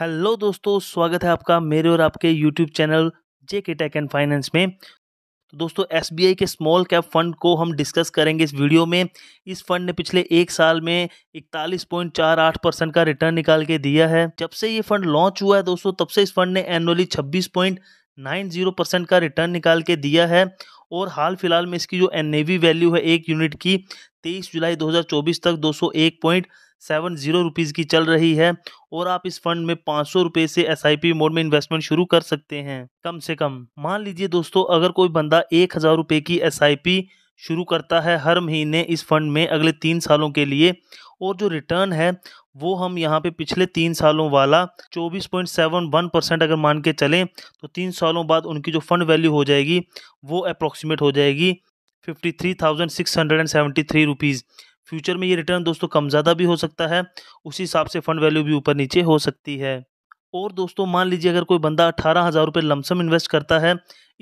hello दोस्तों स्वागत है आपका मेरे और आपके यूट्यूब चैनल जे के टेक एंड फाइनेंस में तो दोस्तों एस के स्मॉल कैप फंड को हम डिस्कस करेंगे इस वीडियो में इस फंड ने पिछले एक साल में इकतालीस पॉइंट चार आठ परसेंट का रिटर्न निकाल के दिया है जब से ये फंड लॉन्च हुआ है दोस्तों तब से इस फंड ने एनुअली छब्बीस पॉइंट नाइन जीरो परसेंट का रिटर्न निकाल के दिया है और हाल फिलहाल में इसकी जो एन वैल्यू है एक यूनिट की तेईस जुलाई दो तक दो सौ एक पॉइंट सेवन जीरो रुपीज़ की चल रही है और आप इस फंड में पाँच सौ रुपये से एस आई पी मोड में इन्वेस्टमेंट शुरू कर सकते हैं कम से कम मान लीजिए दोस्तों अगर कोई बंदा एक हज़ार रुपये की एस आई पी शुरू करता है हर महीने इस फंड में अगले तीन सालों के लिए और जो रिटर्न है वो हम यहाँ पे पिछले तीन सालों वाला 24.71 परसेंट अगर मान के चलें तो तीन सालों बाद उनकी जो फंड वैल्यू हो जाएगी वो अप्रोक्सीमेट हो जाएगी fifty three thousand six hundred and seventy three rupees future में ये रिटर्न दोस्तों कम ज़्यादा भी हो सकता है उसी हिसाब से फंड वैल्यू भी ऊपर नीचे हो सकती है और दोस्तों मान लीजिए अगर कोई बंदा अठारह हज़ार रुपये लमसम इन्वेस्ट करता है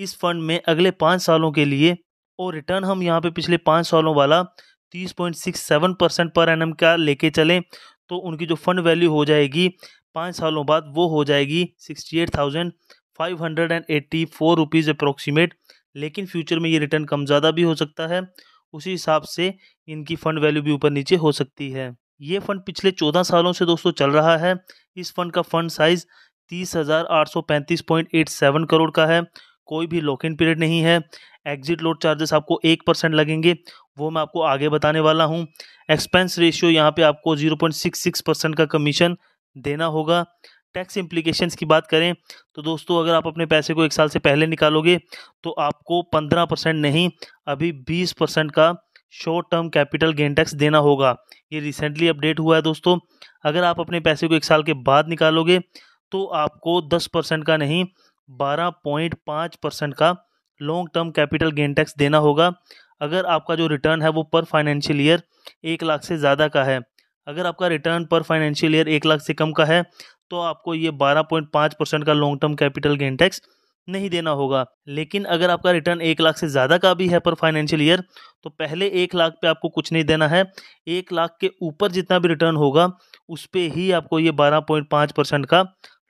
इस फंड में अगले पाँच सालों के लिए और रिटर्न हम यहाँ पे पिछले पाँच सालों वाला तीस पॉइंट सिक्स सेवन परसेंट पर एन का लेके चलें तो उनकी जो फंड वैल्यू हो जाएगी पाँच सालों बाद वो हो जाएगी sixty eight thousand five hundred and eighty four rupees approximate लेकिन फ्यूचर में ये रिटर्न कम ज़्यादा भी हो सकता है उसी हिसाब से इनकी फ़ंड वैल्यू भी ऊपर नीचे हो सकती है ये फंड पिछले चौदह सालों से दोस्तों चल रहा है इस फंड का फंड साइज तीस हज़ार आठ सौ पैंतीस पॉइंट एट सेवन करोड़ का है कोई भी लॉक इन पीरियड नहीं है एग्जिट लोड चार्जेस आपको एक परसेंट लगेंगे वो मैं आपको आगे बताने वाला हूँ एक्सपेंस रेशियो यहाँ पे आपको zero point six six percent का कमीशन देना होगा टैक्स इम्प्लीकेशंस की बात करें तो दोस्तों अगर आप अपने पैसे को एक साल से पहले निकालोगे तो आपको पंद्रह परसेंट नहीं अभी बीस परसेंट का short term capital gain tax देना होगा ये रिसेंटली अपडेट हुआ है दोस्तों अगर आप अपने पैसे को एक साल के बाद निकालोगे तो आपको दस परसेंट का नहीं बारह पॉइंट पाँच परसेंट का long term capital gain tax देना होगा अगर आपका जो रिटर्न है वो पर फाइनेंशियल ईयर एक लाख से ज़्यादा का है अगर आपका रिटर्न पर फाइनेंशियल ईयर एक लाख से कम का है तो आपको ये 12.5 परसेंट का long term capital gain tax नहीं देना होगा लेकिन अगर आपका रिटर्न एक लाख से ज़्यादा का भी है पर फाइनेंशियल ईयर तो पहले एक लाख पे आपको कुछ नहीं देना है एक लाख के ऊपर जितना भी रिटर्न होगा उस पर ही आपको ये 12.5 परसेंट का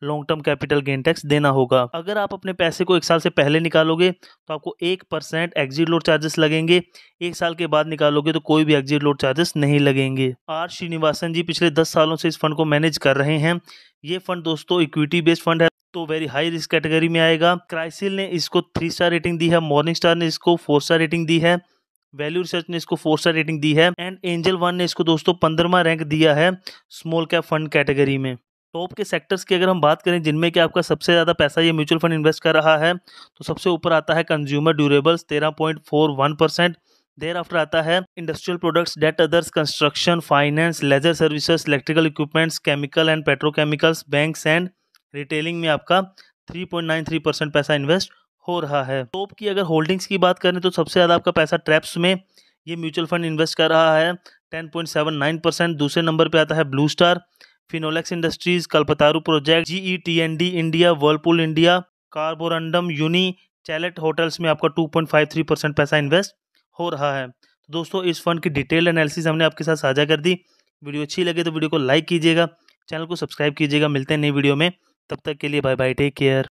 long term capital gain tax देना होगा अगर आप अपने पैसे को एक साल से पहले निकालोगे तो आपको एक परसेंट एग्जिट लोड चार्जेस लगेंगे एक साल के बाद निकालोगे तो कोई भी एग्जिट लोड चार्जेस नहीं लगेंगे आर श्रीनिवासन जी पिछले दस सालों से इस फंड को मैनेज कर रहे हैं ये फंड दोस्तों इक्विटी बेस्ड फंड है तो वेरी हाई रिस्क कैटेगरी में आएगा क्राइसिल ने इसको थ्री स्टार रेटिंग दी है मॉर्निंग स्टार ने इसको फोर स्टार रेटिंग दी है वैल्यू रिसर्च ने इसको फोर स्टार रेटिंग दी है एंड एंजल वन ने इसको दोस्तों पंद्रवा रैंक दिया है स्मॉल कैप फंड कैटेगरी में टॉप के सेक्टर्स की अगर हम बात करें जिनमें कि आपका सबसे ज़्यादा पैसा ये म्यूचुअल फंड इन्वेस्ट कर रहा है तो सबसे ऊपर आता है कंज्यूमर ड्यूरेबल्स तेरह point four one percent thereafter आता है industrial products that others construction finance leisure services electrical equipments chemical and petrochemicals banks and retailing में आपका three point nine three percent पैसा इन्वेस्ट हो रहा है टॉप की अगर होल्डिंग्स की बात करें तो सबसे ज़्यादा आपका पैसा ट्रैप्स में ये म्यूचुअल फंड इन्वेस्ट कर रहा है ten point seven nine percent दूसरे नंबर पर आता है Blue Star Finolex industries Kalpataru project G E T N D India Whirlpool India Carborundum Uni Chalet Hotels में आपका 2.53 परसेंट पैसा इन्वेस्ट हो रहा है तो दोस्तों इस फंड की डिटेल एनालिसिस हमने आपके साथ साझा कर दी वीडियो अच्छी लगे तो वीडियो को लाइक कीजिएगा चैनल को सब्सक्राइब कीजिएगा मिलते हैं नई वीडियो में तब तक के लिए बाय बाय टेक केयर